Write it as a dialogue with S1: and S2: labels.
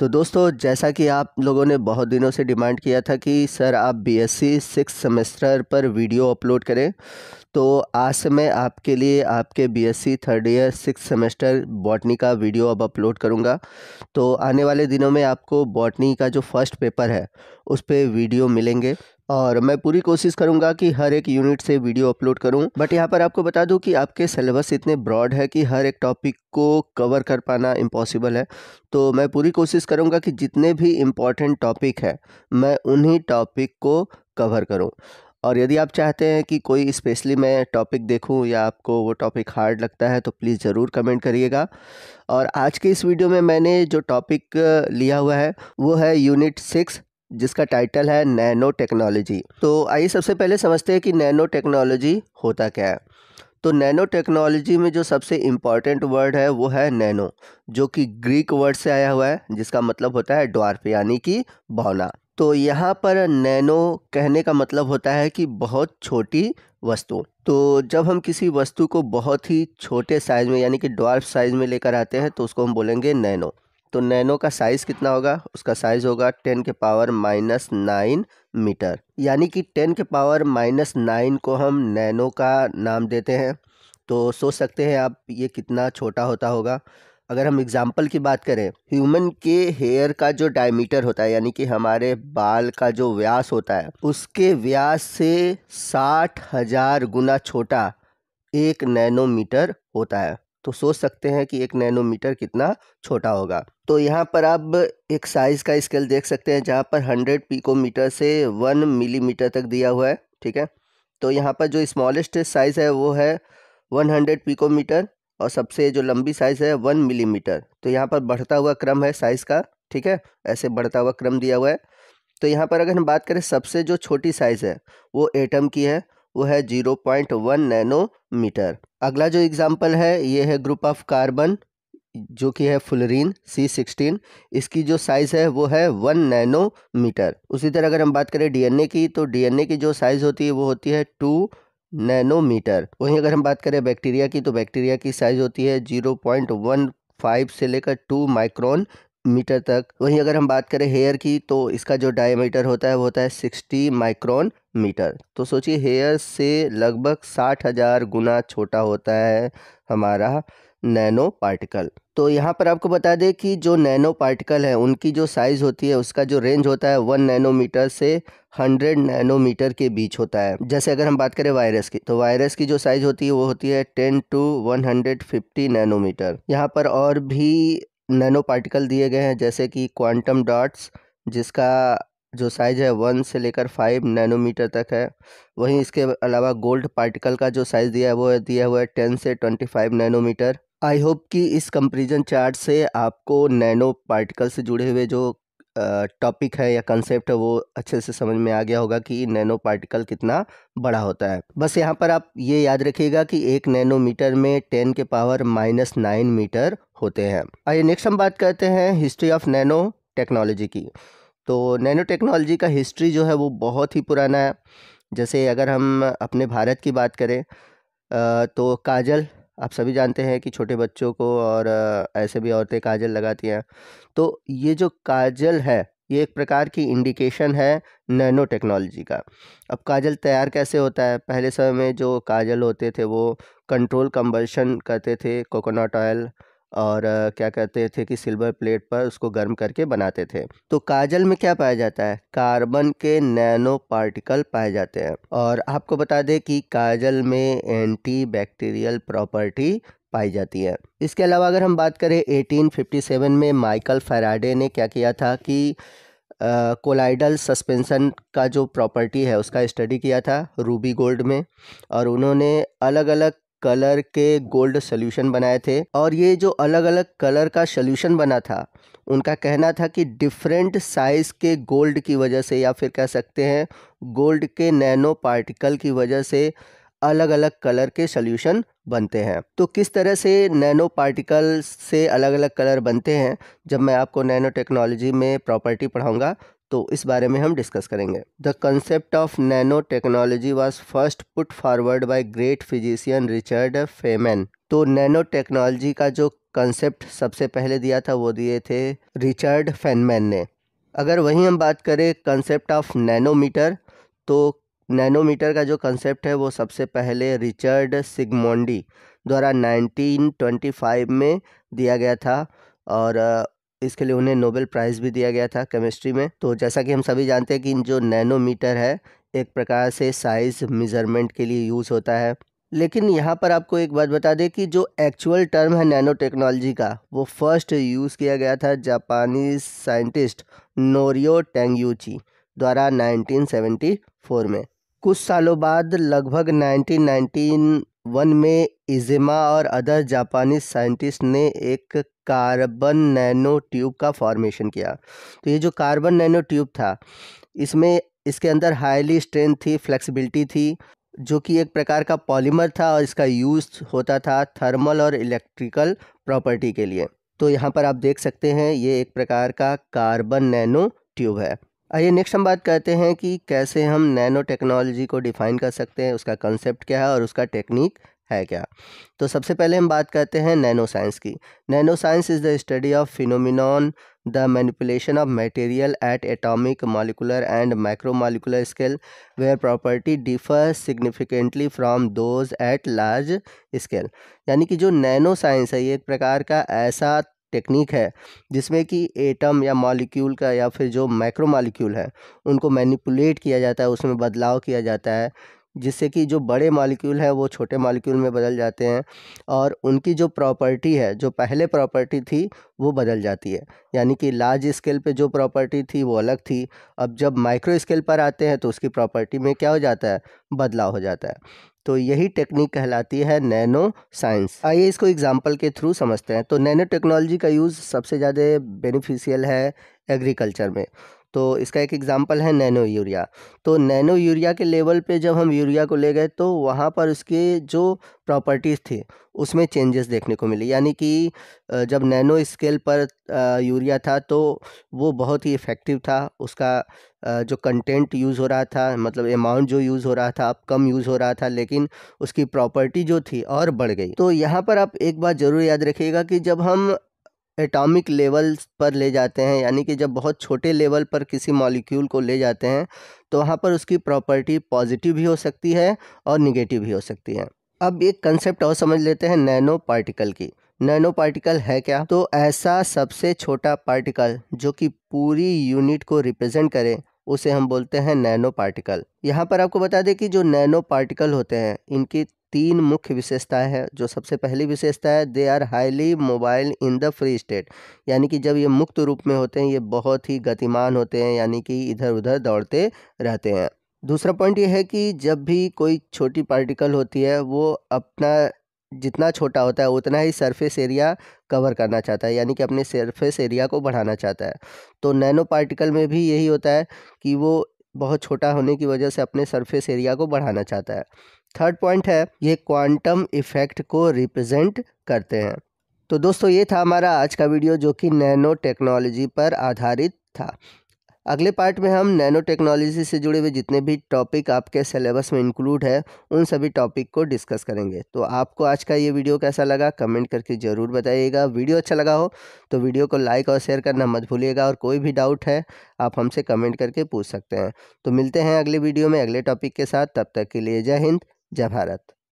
S1: तो दोस्तों जैसा कि आप लोगों ने बहुत दिनों से डिमांड किया था कि सर आप बीएससी सिक्स सेमेस्टर पर वीडियो अपलोड करें तो आज से मैं आपके लिए आपके BSc third year six semester botany का वीडियो अब अपलोड करूंगा तो आने वाले दिनों में आपको बॉटनी का जो फर्स्ट पेपर है उस पर वीडियो मिलेंगे और मैं पूरी कोशिश करूंगा कि हर एक यूनिट से वीडियो अपलोड करूं बट यहाँ पर आपको बता दूं कि आपके सिलेबस इतने ब्रॉड है कि हर एक टॉपिक को कवर कर पाना इम्पॉसिबल है तो मैं पूरी कोशिश करूंगा कि जितने भी इम्पॉर्टेंट टॉपिक है मैं उन्हीं टॉपिक को कवर करूँ और यदि आप चाहते हैं कि कोई स्पेशली मैं टॉपिक देखूँ या आपको वो टॉपिक हार्ड लगता है तो प्लीज़ ज़रूर कमेंट करिएगा और आज के इस वीडियो में मैंने जो टॉपिक लिया हुआ है वो है यूनिट सिक्स जिसका टाइटल है नैनो टेक्नोलॉजी तो आइए सबसे पहले समझते हैं कि नैनो टेक्नोलॉजी होता क्या है तो नैनो टेक्नोलॉजी में जो सबसे इम्पॉर्टेंट वर्ड है वो है नैनो जो कि ग्रीक वर्ड से आया हुआ है जिसका मतलब होता है ड्वार्फ यानी कि भावना तो यहाँ पर नैनो कहने का मतलब होता है कि बहुत छोटी वस्तु तो जब हम किसी वस्तु को बहुत ही छोटे साइज़ में यानी कि ड्वार्फ साइज़ में लेकर आते हैं तो उसको हम बोलेंगे नैनो तो नैनो का साइज़ कितना होगा उसका साइज़ होगा टेन के पावर माइनस नाइन मीटर यानी कि टेन के पावर माइनस नाइन को हम नैनो का नाम देते हैं तो सोच सकते हैं आप ये कितना छोटा होता होगा अगर हम एग्ज़ाम्पल की बात करें ह्यूमन के हेयर का जो डायमीटर होता है यानी कि हमारे बाल का जो व्यास होता है उसके व्यास से साठ हज़ार गुना छोटा एक नैनोमीटर होता है तो सोच सकते हैं कि एक नैनोमीटर कितना छोटा होगा तो यहाँ पर आप एक साइज़ का स्केल देख सकते हैं जहाँ पर हंड्रेड पीकोमीटर से वन मिलीमीटर तक दिया हुआ है ठीक है तो यहाँ पर जो स्मॉलेस्ट साइज़ है वो है वन हंड्रेड पीकोमीटर और सबसे जो लंबी साइज़ है वन मिलीमीटर तो यहाँ पर बढ़ता हुआ क्रम है साइज़ का ठीक है ऐसे बढ़ता हुआ क्रम दिया हुआ है तो यहाँ पर अगर हम बात करें सबसे जो छोटी साइज़ है वो एटम की है वो है जीरो पॉइंट वन नैनोमीटर अगला जो एग्जाम्पल है ये है ग्रुप ऑफ कार्बन जो कि है फुलरीन सी सिक्सटीन इसकी जो साइज़ है वो है वन नैनोमीटर उसी तरह अगर हम बात करें डीएनए की तो डीएनए की जो साइज़ होती है वो होती है टू नैनोमीटर वहीं अगर हम बात करें बैक्टीरिया की तो बैक्टीरिया की साइज़ होती है जीरो पॉइंट वन फाइव से लेकर टू माइक्रोन मीटर तक वहीं अगर हम बात करें हेयर की तो इसका जो डायमीटर होता है वो होता है सिक्सटी माइक्रोन मीटर तो सोचिए हेयर से लगभग साठ हज़ार गुना छोटा होता है हमारा नैनो पार्टिकल तो यहाँ पर आपको बता दें कि जो नैनो पार्टिकल है उनकी जो साइज़ होती है उसका जो रेंज होता है वन नैनोमीटर से हंड्रेड नैनोमीटर के बीच होता है जैसे अगर हम बात करें वायरस की तो वायरस की जो साइज़ होती है वो होती है ten to one hundred fifty nanometre यहाँ पर और भी नैनो पार्टिकल दिए गए हैं जैसे कि क्वांटम डॉट्स जिसका जो साइज़ है वन से लेकर फाइव नैनोमीटर तक है वहीं इसके अलावा गोल्ड पार्टिकल का जो साइज़ दिया है वो दिया हुआ है टेन से twenty five nanometre I hope कि इस कंपेरिजन चार्ट से आपको नैनो पार्टिकल से जुड़े हुए जो टॉपिक है या कंसेप्ट है वो अच्छे से समझ में आ गया होगा कि नैनो पार्टिकल कितना बड़ा होता है बस यहाँ पर आप ये याद रखिएगा कि एक नैनोमीटर में टेन के पावर माइनस नाइन मीटर होते हैं आइए नेक्स्ट हम बात करते हैं हिस्ट्री ऑफ नैनो टेक्नोलॉजी की तो नैनो टेक्नोलॉजी का हिस्ट्री जो है वो बहुत ही पुराना है जैसे अगर हम अपने भारत की बात करें तो काजल आप सभी जानते हैं कि छोटे बच्चों को और ऐसे भी औरतें काजल लगाती हैं तो ये जो काजल है ये एक प्रकार की इंडिकेशन है नैनो टेक्नोलॉजी का अब काजल तैयार कैसे होता है पहले समय में जो काजल होते थे वो कंट्रोल कंबर्शन करते थे कोकोनट ऑयल और क्या कहते थे कि सिल्वर प्लेट पर उसको गर्म करके बनाते थे तो काजल में क्या पाया जाता है कार्बन के नैनो पार्टिकल पाए जाते हैं और आपको बता दें कि काजल में एंटी बैक्टीरियल प्रॉपर्टी पाई जाती है इसके अलावा अगर हम बात करें 1857 में माइकल फेराडे ने क्या किया था कि कोलाइडल सस्पेंशन का जो प्रॉपर्टी है उसका स्टडी किया था रूबी गोल्ड में और उन्होंने अलग अलग कलर के गोल्ड सोल्यूशन बनाए थे और ये जो अलग अलग कलर का सोल्यूशन बना था उनका कहना था कि डिफरेंट साइज़ के गोल्ड की वजह से या फिर कह सकते हैं गोल्ड के नैनो पार्टिकल की वजह से अलग अलग कलर के सोल्यूशन बनते हैं तो किस तरह से नैनो पार्टिकल से अलग अलग कलर बनते हैं जब मैं आपको नैनो टेक्नोलॉजी में प्रॉपर्टी पढ़ाऊँगा तो इस बारे में हम डिस्कस करेंगे the concept of nano technology was first put forward by great physician Richard Feynman तो नैनो टेक्नोलॉजी का जो कंसेप्ट सबसे पहले दिया था वो दिए थे रिचर्ड फेनमैन ने अगर वहीं हम बात करें कंसेप्ट ऑफ नैनोमीटर तो नैनोमीटर का जो कंसेप्ट है वो सबसे पहले रिचर्ड सिगमोंडी द्वारा 1925 में दिया गया था और इसके लिए उन्हें नोबेल प्राइज़ भी दिया गया था केमिस्ट्री में तो जैसा कि हम सभी जानते हैं कि जो नैनोमीटर है एक प्रकार से साइज़ मेज़रमेंट के लिए यूज़ होता है लेकिन यहाँ पर आपको एक बात बता दें कि जो एक्चुअल टर्म है नैनो टेक्नोलॉजी का वो फर्स्ट यूज़ किया गया था जापानी साइंटिस्ट नोरियो टेंगयूची द्वारा 1974 में कुछ सालों बाद लगभग 1919 वन में इजिमा और अदर जापानी साइंटिस्ट ने एक कार्बन नैनो ट्यूब का फॉर्मेशन किया तो ये जो कार्बन नैनो ट्यूब था इसमें इसके अंदर हाईली स्ट्रेंथ थी फ्लेक्सिबिलिटी थी जो कि एक प्रकार का पॉलीमर था और इसका यूज़ होता था थर्मल और इलेक्ट्रिकल प्रॉपर्टी के लिए तो यहाँ पर आप देख सकते हैं ये एक प्रकार का कार्बन नैनो ट्यूब है आइए नेक्स्ट हम बात करते हैं कि कैसे हम नैनो टेक्नोलॉजी को डिफ़ाइन कर सकते हैं उसका कंसेप्ट क्या है और उसका टेक्निक है क्या तो सबसे पहले हम बात करते हैं नैनो साइंस की nano science is the study of phenomenon the manipulation of material at atomic molecular and micro molecular scale where property differ significantly from those at large scale यानी कि जो नैनो साइंस है ये एक प्रकार का ऐसा टेक्निक है जिसमें कि एटम या मॉलिक्यूल का या फिर जो माइक्रो मॉलिक्यूल है उनको मैनिपुलेट किया जाता है उसमें बदलाव किया जाता है जिससे कि जो बड़े मालिक्यूल हैं वो छोटे मालिक्यूल में बदल जाते हैं और उनकी जो प्रॉपर्टी है जो पहले प्रॉपर्टी थी वो बदल जाती है यानी कि लार्ज स्केल पे जो प्रॉपर्टी थी वो अलग थी अब जब माइक्रो स्केल पर आते हैं तो उसकी प्रॉपर्टी में क्या हो जाता है बदलाव हो जाता है तो यही टेक्निक कहलाती है नैनो साइंस आइए इसको एग्जाम्पल के थ्रू समझते हैं तो नैनो टेक्नोलॉजी का यूज़ सबसे ज़्यादा बेनिफिशियल है एग्रीकल्चर में तो इसका एक एग्ज़ाम्पल है नैनो यूरिया तो नैनो यूरिया के लेवल पे जब हम यूरिया को ले गए तो वहाँ पर उसके जो प्रॉपर्टीज़ थी उसमें चेंजेस देखने को मिले यानी कि जब नैनो स्केल पर यूरिया था तो वो बहुत ही इफ़ेक्टिव था उसका जो कंटेंट यूज़ हो रहा था मतलब अमाउंट जो यूज़ हो रहा था अब कम यूज़ हो रहा था लेकिन उसकी प्रॉपर्टी जो थी और बढ़ गई तो यहाँ पर आप एक बात ज़रूर याद रखिएगा कि जब हम एटॉमिक लेवल पर ले जाते हैं यानी कि जब बहुत छोटे लेवल पर किसी मॉलिक्यूल को ले जाते हैं तो वहाँ पर उसकी प्रॉपर्टी पॉजिटिव भी हो सकती है और निगेटिव भी हो सकती है अब एक कंसेप्ट और समझ लेते हैं नैनो पार्टिकल की नैनो पार्टिकल है क्या तो ऐसा सबसे छोटा पार्टिकल जो कि पूरी यूनिट को रिप्रेजेंट करे उसे हम बोलते हैं नैनो पार्टिकल यहाँ पर आपको बता दें कि जो नैनो पार्टिकल होते हैं इनकी तीन मुख्य विशेषताएं हैं जो सबसे पहली विशेषता है they are highly mobile in the free state यानी कि जब ये मुक्त रूप में होते हैं ये बहुत ही गतिमान होते हैं यानी कि इधर उधर दौड़ते रहते हैं दूसरा पॉइंट ये है कि जब भी कोई छोटी पार्टिकल होती है वो अपना जितना छोटा होता है उतना ही सरफेस एरिया कवर करना चाहता है यानी कि अपने सरफेस एरिया को बढ़ाना चाहता है तो नैनो पार्टिकल में भी यही होता है कि वो बहुत छोटा होने की वजह से अपने सरफेस एरिया को बढ़ाना चाहता है थर्ड पॉइंट है ये क्वांटम इफेक्ट को रिप्रेजेंट करते हैं तो दोस्तों ये था हमारा आज का वीडियो जो कि नैनो टेक्नोलॉजी पर आधारित था अगले पार्ट में हम नैनो टेक्नोलॉजी से जुड़े हुए जितने भी टॉपिक आपके सिलेबस में इंक्लूड है उन सभी टॉपिक को डिस्कस करेंगे तो आपको आज का ये वीडियो कैसा लगा कमेंट करके ज़रूर बताइएगा वीडियो अच्छा लगा हो तो वीडियो को लाइक और शेयर करना मत भूलिएगा और कोई भी डाउट है आप हमसे कमेंट करके पूछ सकते हैं तो मिलते हैं अगले वीडियो में अगले टॉपिक के साथ तब तक के लिए जय हिंद जय भारत